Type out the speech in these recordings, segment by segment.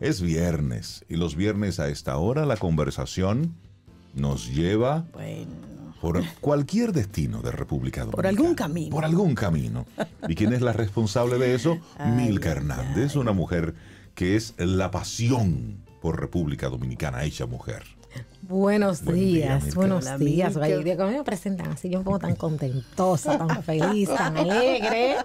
Es viernes y los viernes a esta hora la conversación nos lleva por cualquier destino de República Dominicana. Por algún camino. Por algún camino. ¿Y quién es la responsable de eso? Milka Hernández, una mujer que es la pasión por República Dominicana, hecha mujer. Buenos días, buenos días. Valeria. me presentan así, yo me pongo tan contentosa, tan feliz, tan alegre.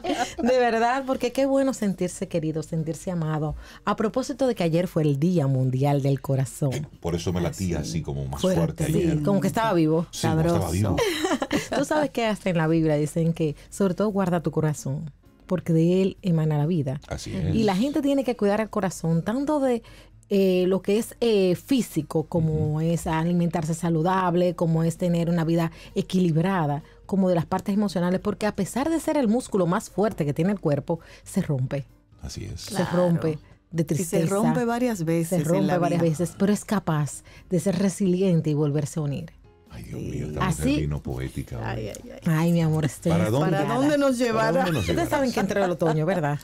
De verdad, porque qué bueno sentirse querido, sentirse amado. A propósito de que ayer fue el Día Mundial del Corazón. Por eso me latía así, como más fuerte, ayer. como que estaba vivo. Sí, Tú sabes que hacen en la Biblia dicen que sobre todo guarda tu corazón porque de él emana la vida. Así es. Y la gente tiene que cuidar el corazón, tanto de eh, lo que es eh, físico, como es alimentarse saludable, como es tener una vida equilibrada, como de las partes emocionales, porque a pesar de ser el músculo más fuerte que tiene el cuerpo, se rompe. Así es. Se rompe. De tristeza, se rompe varias veces. Se rompe varias veces, pero es capaz de ser resiliente y volverse a unir. Ay, Así, poética. Ay, mi amor, este ¿Para, dónde, nos llevará? Ustedes saben que entra el otoño, ¿verdad?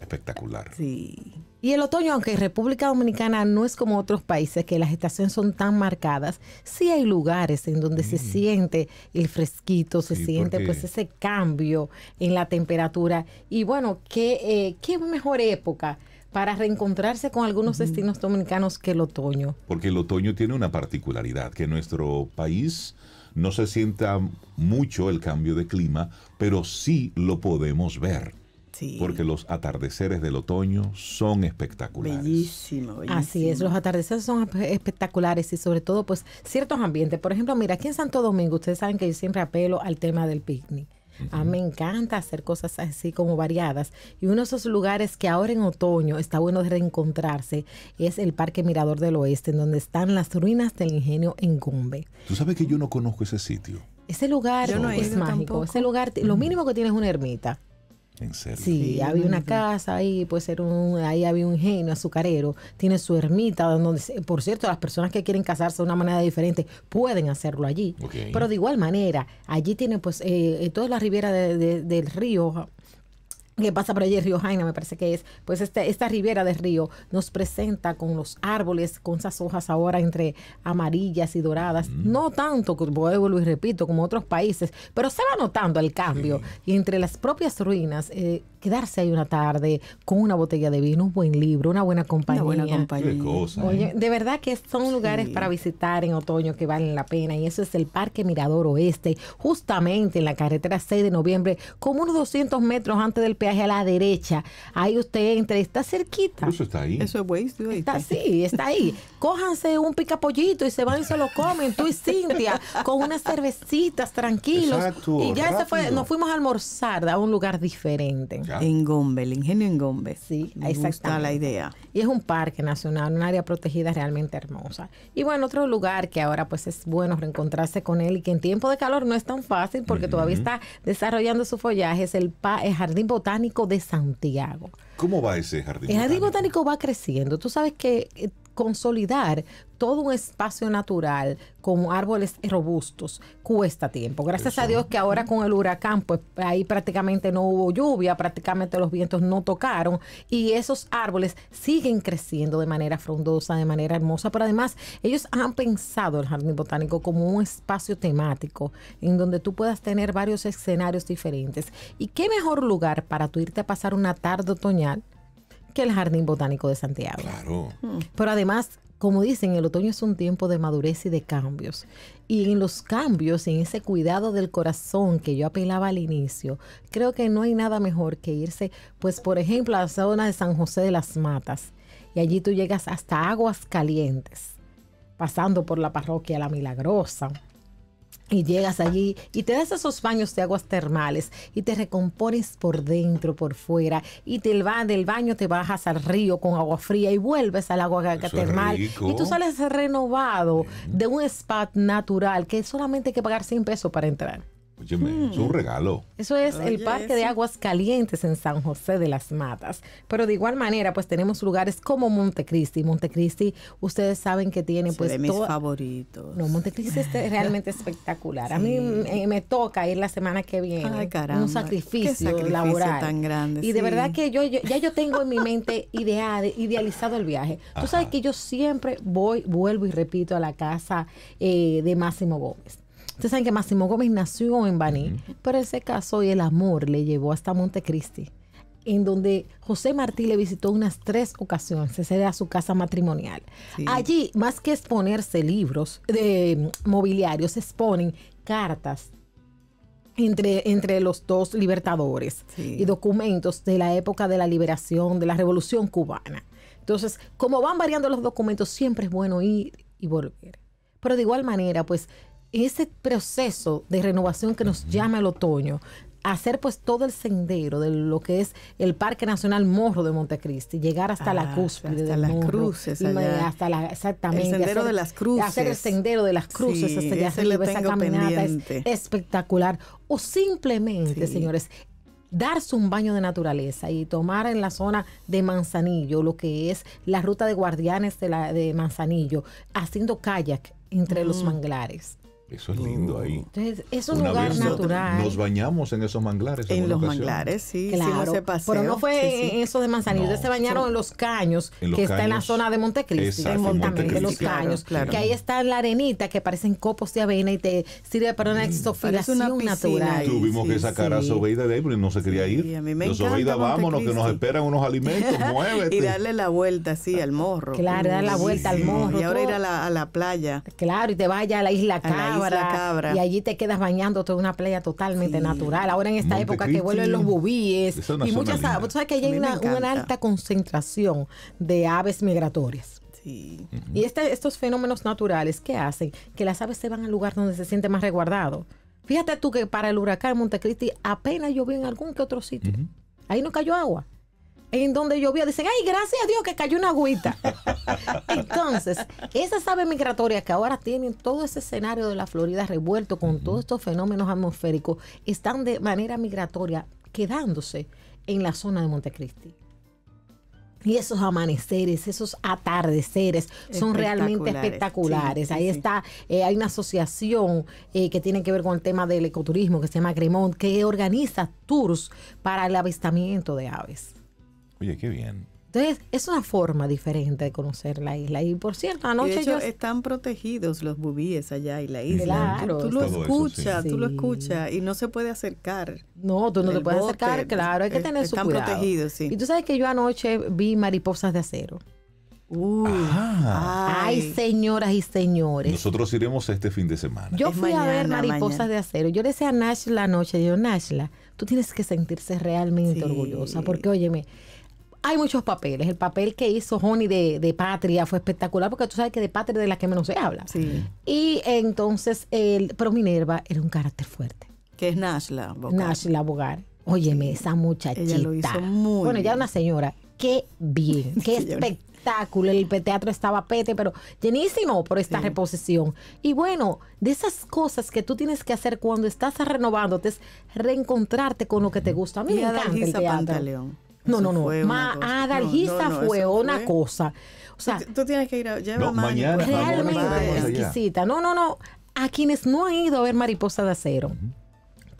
Espectacular. Sí. Y el otoño, aunque República Dominicana no es como otros países que las estaciones son tan marcadas, sí hay lugares en donde se mm. siente el fresquito, se siente pues ese cambio en la temperatura. Y bueno, qué, eh, qué mejor época para reencontrarse con algunos destinos dominicanos que el otoño. Porque el otoño tiene una particularidad, que en nuestro país no se sienta mucho el cambio de clima, pero sí lo podemos ver. Porque los atardeceres del otoño son espectaculares. Bellísimo, bellísimo, Así es, los atardeceres son espectaculares y sobre todo pues ciertos ambientes. Por ejemplo, mira, aquí en Santo Domingo, ustedes saben que yo siempre apelo al tema del picnic me encanta hacer cosas así como variadas. Y uno de esos lugares que ahora en otoño está bueno de reencontrarse es el Parque Mirador del Oeste, en donde están las ruinas del ingenio en Tú sabes que yo no conozco ese sitio. Ese lugar no es mágico. Ese lugar, lo mínimo que tiene es una ermita. Sí, había una casa ahí, puede ser un, ahí había un genio azucarero, tiene su ermita, donde, por cierto, las personas que quieren casarse de una manera diferente pueden hacerlo allí. Pero de igual manera, allí tiene pues eh, eh toda la ribera del río que pasa por allí el río Jaina, me parece que es, pues esta, esta ribera del río nos presenta con los árboles, con esas hojas ahora entre amarillas y doradas, no tanto, vuelvo y repito, como otros países, pero se va notando el cambio. Y entre las propias ruinas, eh, quedarse ahí una tarde con una botella de vino, un buen libro, una buena compañía. ¿eh? de verdad que son lugares para visitar en otoño que valen la pena, y eso es el Parque Mirador Oeste, justamente en la carretera 6 de noviembre, como unos 200 metros antes del peaje es a la derecha. Ahí usted entre está cerquita. Eso está ahí. Eso es Waze. Está sí, está ahí. Cójanse un picapollito y se van y se lo comen, tú y Cintia, con unas cervecitas tranquilos. Exacto, y ya se fue, nos fuimos a almorzar a un lugar diferente. En Gombe, el ingenio en Gombe. Sí, ahí está la idea. Y es un parque nacional, un área protegida realmente hermosa. Y bueno, otro lugar que ahora pues es bueno reencontrarse con él y que en tiempo de calor no es tan fácil porque todavía está desarrollando su follaje es el, el jardín botánico Botánico de Santiago. ¿Cómo va ese jardín? El Jardín Botánico, botánico va creciendo. Tú sabes que eh, consolidar todo un espacio natural con árboles robustos cuesta tiempo. Gracias a Dios que ahora con el huracán, pues ahí prácticamente no hubo lluvia, prácticamente los vientos no tocaron y esos árboles siguen creciendo de manera frondosa, de manera hermosa, pero además ellos han pensado el jardín botánico como un espacio temático en donde tú puedas tener varios escenarios diferentes. ¿Y qué mejor lugar para tú irte a pasar una tarde otoñal? que el Jardín Botánico de Santiago. Claro. Mm. Pero además, como dicen, el otoño es un tiempo de madurez y de cambios. Y en los cambios, en ese cuidado del corazón que yo apelaba al inicio, creo que no hay nada mejor que irse, pues por ejemplo, a la zona de San José de las Matas. Y allí tú llegas hasta aguas calientes, pasando por la parroquia La Milagrosa y llegas allí y te das esos baños de aguas termales y te recompones por dentro, por fuera. Y te va del baño, te bajas al río con agua fría y vuelves al agua Eso termal. Y tú sales renovado de un spa natural que solamente hay que pagar 100 pesos para entrar. Su es un hmm. regalo. Eso es el Parque de Aguas Calientes en San José de las Matas. Pero de igual manera, pues tenemos lugares como Montecristi. Montecristi, ustedes saben que tiene pues... De mis favoritos. No, Montecristi es realmente espectacular. A mí me, toca ir la semana que viene. Ay, Un sacrificio, laboral. tan grande. Y de verdad que yo, ya yo tengo en mi mente idealizado el viaje. Tú sabes que yo siempre voy, vuelvo y repito a la casa eh, de Máximo Gómez. Ustedes saben que Máximo Gómez nació en Baní, pero ese se casó y el amor le llevó hasta Montecristi, en donde José Martí le visitó unas tres ocasiones, se cede a su casa matrimonial. Allí, más que exponerse libros de mm, mobiliarios, se exponen cartas entre, entre, los dos libertadores y documentos de la época de la liberación, de la revolución cubana. Entonces, como van variando los documentos, siempre es bueno ir y volver. Pero de igual manera, pues ese proceso de renovación que nos llama el otoño, hacer pues todo el sendero de lo que es el Parque Nacional Morro de Montecristi, llegar hasta la ah, cúspide hasta las cruces la exactamente el sendero de las cruces hacer el sendero de las cruces este, esa caminata espectacular o simplemente señores darse un baño de naturaleza y tomar en la zona de Manzanillo lo que es la ruta de guardianes de, la, de Manzanillo haciendo kayak entre los manglares eso es lindo ahí. Entonces, es un lugar natural. Nos, bañamos en esos manglares. En, los manglares, sí. Claro, pero no fue en esos eso de Manzanillo. Ustedes se bañaron en los caños, que está en la zona de Montecristi. en Montecristi. los caños. Claro. Que ahí está la arenita, que parecen copos de avena y te sirve para una mm. exofilación natural. Ahí, Tuvimos que sacar a Sobeida de ahí, porque no se quería ir. A mí me Sobeida, vámonos, que nos esperan unos alimentos, muévete. y darle la vuelta, sí, al morro. Claro, dar la vuelta al morro. Y ahora ir a la playa. Claro, y te vaya a la isla Cabo. Y allí te quedas bañando en una playa totalmente natural. Ahora en esta época que vuelven los bubíes. y muchas aves. sabes que hay una, alta concentración de aves migratorias. Sí. Y este, estos fenómenos naturales, que hacen? Que las aves se van al lugar donde se siente más resguardado. Fíjate tú que para el huracán Montecristi apenas llovió en algún que otro sitio. Ahí no cayó agua en donde llovía, dicen, ay, gracias a Dios que cayó una agüita. Entonces, esas aves migratorias que ahora tienen todo ese escenario de la Florida revuelto con todos estos fenómenos atmosféricos, están de manera migratoria quedándose en la zona de Montecristi. Y esos amaneceres, esos atardeceres son realmente espectaculares. Ahí está, eh, hay una asociación eh, que tiene que ver con el tema del ecoturismo que se llama Cremont, que organiza tours para el avistamiento de aves. Oye, qué bien. Entonces, es una forma diferente de conocer la isla. Y por cierto, anoche yo... están protegidos los bubíes allá y la isla. Claro. Tú, lo escuchas, tú lo escuchas y no se puede acercar. No, tú no te puedes acercar, claro, hay que tener su cuidado. Están protegidos, sí. Y tú sabes que yo anoche vi mariposas de acero. Uh, ay, señoras y señores. Nosotros iremos este fin de semana. Yo fui a ver mariposas de acero. Yo le decía a Nash la noche, yo, Nashla, tú tienes que sentirse realmente orgullosa, porque óyeme, hay muchos papeles. El papel que hizo Johnny de, de, Patria fue espectacular, porque tú sabes que de Patria de la que menos se habla. Sí. Y entonces, el, pero Minerva era un carácter fuerte. Que es Nashla Bogar. Nashla Bogar. Óyeme, esa muchachita. Ella lo hizo bueno, ya una señora. Qué bien, qué espectáculo. El teatro estaba pete, pero llenísimo por esta reposición. Y bueno, de esas cosas que tú tienes que hacer cuando estás renovándote es reencontrarte con lo que te gusta. A mí me encanta el teatro. No, no, no. Adalgisa fue una cosa. O sea, tú, tienes que ir a llevar mañana. Realmente exquisita. No, no, no. A quienes no han ido a ver Mariposas de Acero.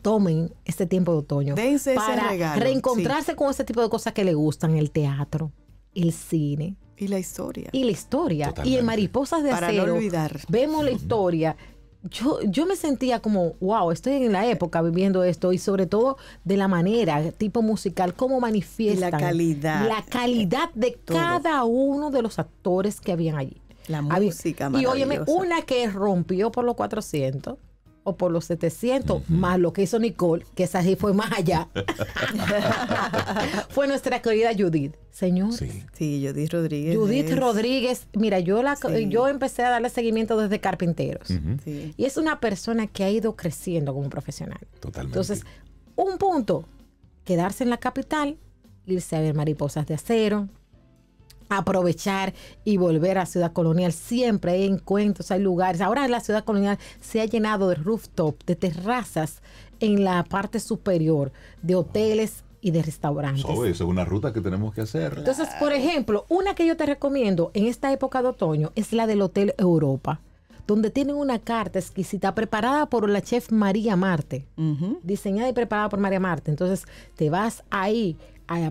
tomen este tiempo de otoño para reencontrarse con ese tipo de cosas que le gustan, el teatro, el cine. Y la historia. Y la historia. Y en Mariposas de Acero. Vemos la historia yo, yo me sentía como, wow, estoy en la época viviendo esto y sobre todo de la manera, tipo musical, cómo manifiesta La calidad. La calidad de cada uno de los actores que habían allí. La música, Y óyeme, una que rompió por los 400 o por los 700, más lo que hizo Nicole, que esa sí fue más allá, fue nuestra querida Judith. Señor. Sí. Judith Rodríguez. Judith Rodríguez, mira, yo, la, yo empecé a darle seguimiento desde Carpinteros. Y es una persona que ha ido creciendo como profesional. Totalmente. Entonces, un punto, quedarse en la capital, irse a ver mariposas de acero, aprovechar y volver a Ciudad Colonial. Siempre hay encuentros, hay lugares. Ahora la Ciudad Colonial se ha llenado de rooftop, de terrazas en la parte superior, de hoteles y de restaurantes. Eso es una ruta que tenemos que hacer. Entonces, por ejemplo, una que yo te recomiendo en esta época de otoño es la del Hotel Europa donde tienen una carta exquisita preparada por la chef María Marte, diseñada y preparada por María Marte. Entonces te vas ahí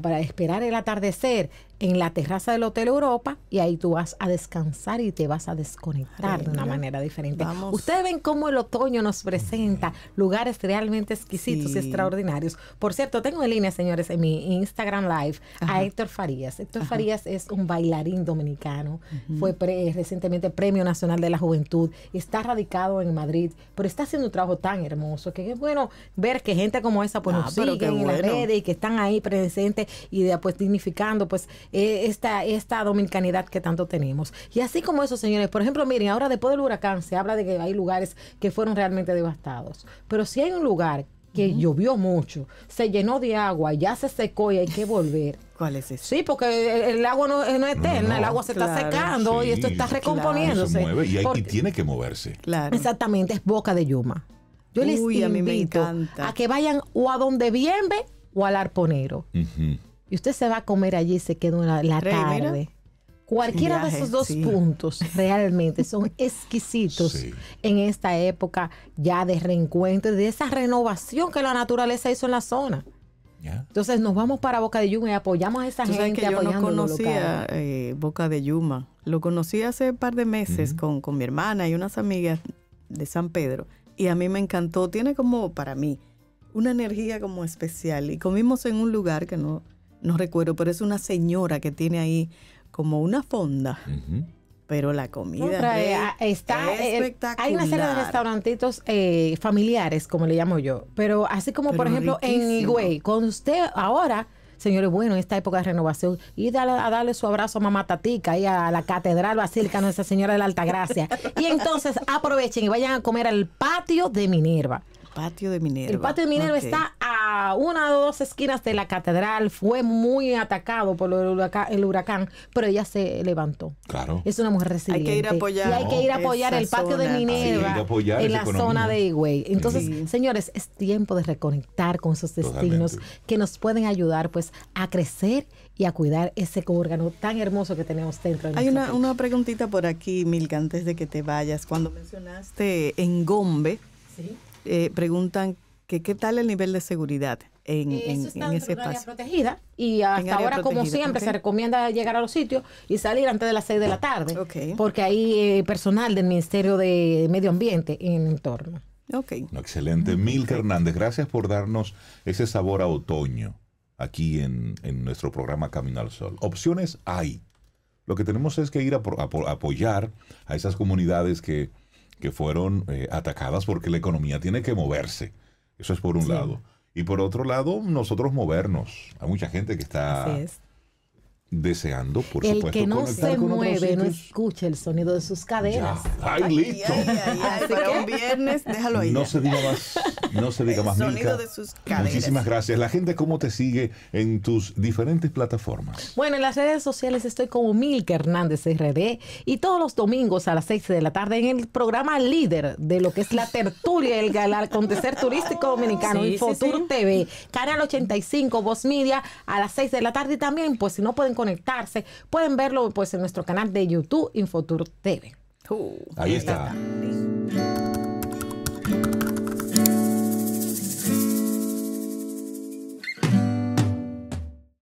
para esperar el atardecer, en la terraza del Hotel Europa y ahí tú vas a descansar y te vas a desconectar de una manera diferente. Ustedes ven cómo el otoño nos presenta lugares realmente exquisitos y extraordinarios. Por cierto, tengo en línea, señores, en mi Instagram Live a Héctor Farías. Héctor Farías es un bailarín dominicano, fue eh, recientemente Premio Nacional de la Juventud, está radicado en Madrid, pero está haciendo un trabajo tan hermoso que es bueno ver que gente como esa pues ah, nos sigue en la red y que están ahí presentes y pues dignificando pues eh, esta, esta dominicanidad que tanto tenemos. Y así como eso, señores, por ejemplo, miren, ahora después del huracán se habla de que hay lugares que fueron realmente devastados, pero si hay un lugar que llovió mucho, se llenó de agua, ya se secó y hay que volver. ¿Cuál es Sí, porque el, agua no, eh, es eterna, el agua se está secando y esto está recomponiéndose. y, tiene que moverse. Exactamente, es boca de yuma. Yo les invito a, que vayan o a donde bien o al arponero y usted se va a comer allí y se queda una, la tarde. Cualquiera de esos dos puntos realmente son exquisitos en esta época ya de reencuentro, de esa renovación que la naturaleza hizo en la zona. Entonces nos vamos para Boca de Yuma y apoyamos a esa gente. que yo no conocía eh, Boca de Yuma. Lo conocí hace un par de meses con mi hermana y unas amigas de San Pedro. Y a mí me encantó. Tiene como para mí una energía como especial. Y comimos en un lugar que no, no recuerdo, pero es una señora que tiene ahí como una fonda. Pero la comida eh, ah, está espectacular. Eh, hay una serie de restaurantitos eh, familiares, como le llamo yo. Pero así como, por ejemplo, en Higüey, con usted ahora señores, bueno, en esta época de renovación, y a darle su abrazo a mamá Tatica y a la Catedral Basílica Nuestra Señora de la Altagracia. Y entonces aprovechen y vayan a comer al patio de Minerva patio de Minerva. El patio de Minerva está a una o dos esquinas de la catedral. Fue muy atacado por el huracán, pero ella se levantó. Claro. Es una mujer resiliente. Hay que ir a apoyar. Y hay que ir a apoyar el patio de Minerva en la zona de Higüey. Entonces, señores, es tiempo de reconectar con esos destinos que nos pueden ayudar pues a crecer y a cuidar ese órgano tan hermoso que tenemos dentro. De Hay una, una, preguntita por aquí, Milka, antes de que te vayas. Cuando mencionaste Engombe, ¿Sí? Eh, preguntan que qué tal el nivel de seguridad en, en, está en ese espacio. protegida y hasta ahora, como siempre, se recomienda llegar a los sitios y salir antes de las 6 de la tarde, porque hay eh, personal del Ministerio de Medio Ambiente en torno. entorno. Excelente. Mm. Milka Hernández, gracias por darnos ese sabor a otoño aquí en, nuestro programa Camino al Sol. Opciones hay. Lo que tenemos es que ir a apoyar a esas comunidades que que fueron eh, atacadas porque la economía tiene que moverse. Eso es por un lado. Y por otro lado, nosotros movernos. Hay mucha gente que está deseando, por el supuesto. que no se mueve no escuche el sonido de sus caderas. ¡Ay, listo! Ay, un viernes, déjalo ahí. No se diga más, no se diga más, el sonido de sus caderas. Muchísimas gracias. La gente, ¿cómo te sigue en tus diferentes plataformas? Bueno, en las redes sociales estoy como Milka Hernández RD y todos los domingos a las 6 de la tarde en el programa líder de lo que es la tertulia, el, con acontecer turístico dominicano, sí, Infotur TV, Canal 85, Voz Media, a las 6 de la tarde también, pues si no pueden conectarse, pueden verlo pues en nuestro canal de YouTube Infotur TV. ahí, está.